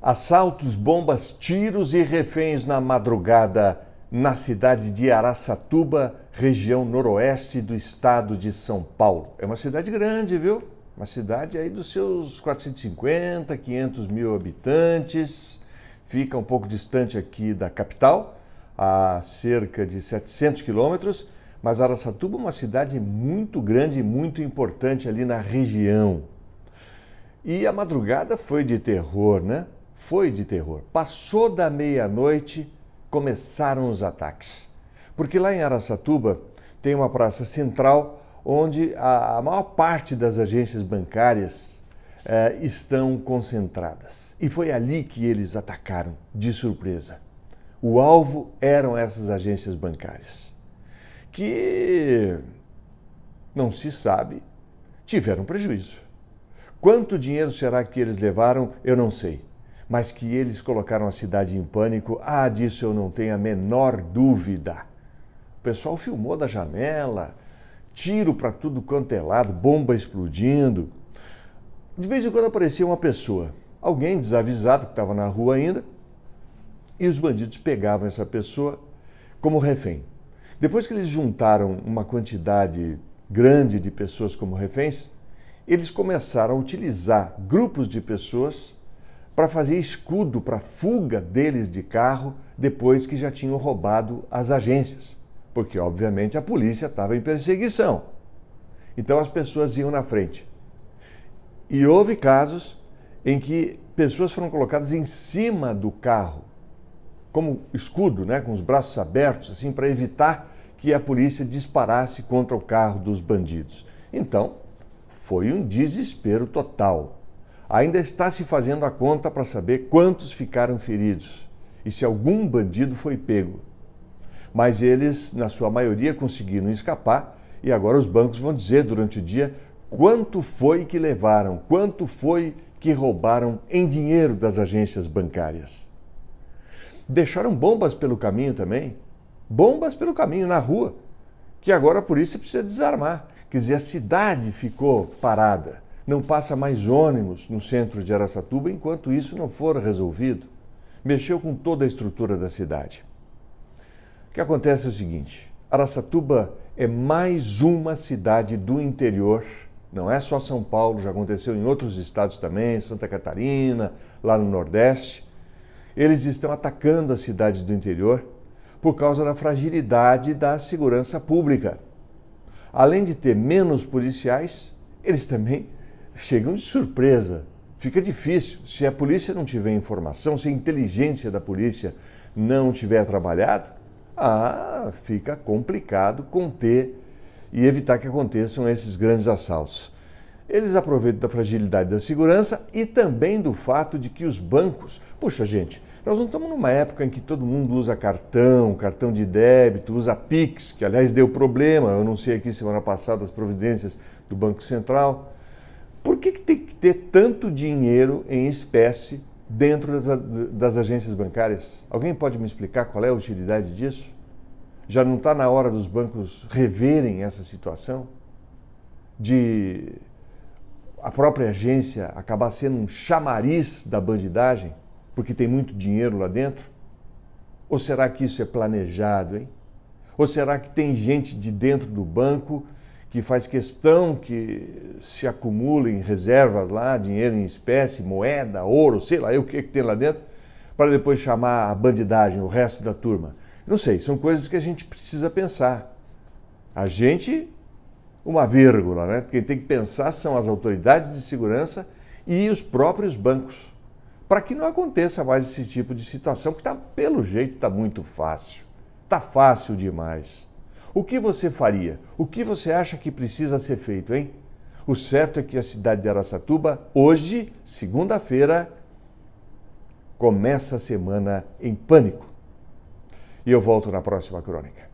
Assaltos, bombas, tiros e reféns na madrugada na cidade de Araçatuba, região noroeste do estado de São Paulo. É uma cidade grande, viu? Uma cidade aí dos seus 450, 500 mil habitantes. Fica um pouco distante aqui da capital, a cerca de 700 quilômetros, mas Araçatuba é uma cidade muito grande e muito importante ali na região. E a madrugada foi de terror, né? foi de terror. Passou da meia-noite, começaram os ataques. Porque lá em Araçatuba tem uma praça central onde a, maior parte das agências bancárias eh, estão concentradas. E foi ali que eles atacaram, de surpresa. O alvo eram essas agências bancárias, que não se sabe, tiveram prejuízo. Quanto dinheiro será que eles levaram, eu não sei mas que eles colocaram a cidade em pânico, ah, disso eu não tenho a menor dúvida. O pessoal filmou da janela, tiro para tudo quanto é lado, bomba explodindo. De vez em quando aparecia uma pessoa, alguém desavisado que estava na rua ainda, e os bandidos pegavam essa pessoa como refém. Depois que eles juntaram uma quantidade grande de pessoas como reféns, eles começaram a utilizar grupos de pessoas para fazer escudo para a fuga deles de carro depois que já tinham roubado as agências, porque obviamente a polícia estava em perseguição. Então as pessoas iam na frente. E houve casos em que pessoas foram colocadas em cima do carro, como escudo, né, com os braços abertos, assim, para evitar que a polícia disparasse contra o carro dos bandidos. Então, foi um desespero total. Ainda está se fazendo a conta para saber quantos ficaram feridos e se algum bandido foi pego. Mas eles, na sua maioria, conseguiram escapar e agora os bancos vão dizer durante o dia quanto foi que levaram, quanto foi que roubaram em dinheiro das agências bancárias. Deixaram bombas pelo caminho também. Bombas pelo caminho, na rua, que agora a polícia precisa desarmar. Quer dizer, a cidade ficou parada não passa mais ônibus no centro de Araçatuba enquanto isso não for resolvido. Mexeu com toda a estrutura da cidade. O que acontece é o seguinte: Araçatuba é mais uma cidade do interior. Não é só São Paulo, já aconteceu em outros estados também, Santa Catarina, lá no Nordeste. Eles estão atacando as cidades do interior por causa da fragilidade da segurança pública. Além de ter menos policiais, eles também chegam de surpresa. Fica difícil. Se a polícia não tiver informação, se a inteligência da polícia não tiver trabalhado, ah, fica complicado conter e evitar que aconteçam esses grandes assaltos. Eles aproveitam da fragilidade da segurança e também do fato de que os bancos. Puxa, gente, nós não estamos numa época em que todo mundo usa cartão, cartão de débito, usa Pix, que aliás deu problema. Eu anunciei aqui semana passada as providências do Banco Central. Por que, que tem que ter tanto dinheiro em espécie dentro das, das agências bancárias? Alguém pode me explicar qual é a utilidade disso? Já não está na hora dos bancos reverem essa situação? De a própria agência acabar sendo um chamariz da bandidagem, porque tem muito dinheiro lá dentro? Ou será que isso é planejado, hein? Ou será que tem gente de dentro do banco que faz questão que se acumulem reservas lá, dinheiro em espécie, moeda, ouro, sei lá o que, que tem lá dentro, para depois chamar a bandidagem, o resto da turma. Não sei, são coisas que a gente precisa pensar. A gente, uma vírgula, né? Quem tem que pensar são as autoridades de segurança e os próprios bancos, para que não aconteça mais esse tipo de situação, que tá, pelo jeito está muito fácil. Está fácil demais. O que você faria? O que você acha que precisa ser feito, hein? O certo é que a cidade de Araçatuba, hoje, segunda-feira, começa a semana em pânico. E eu volto na próxima crônica.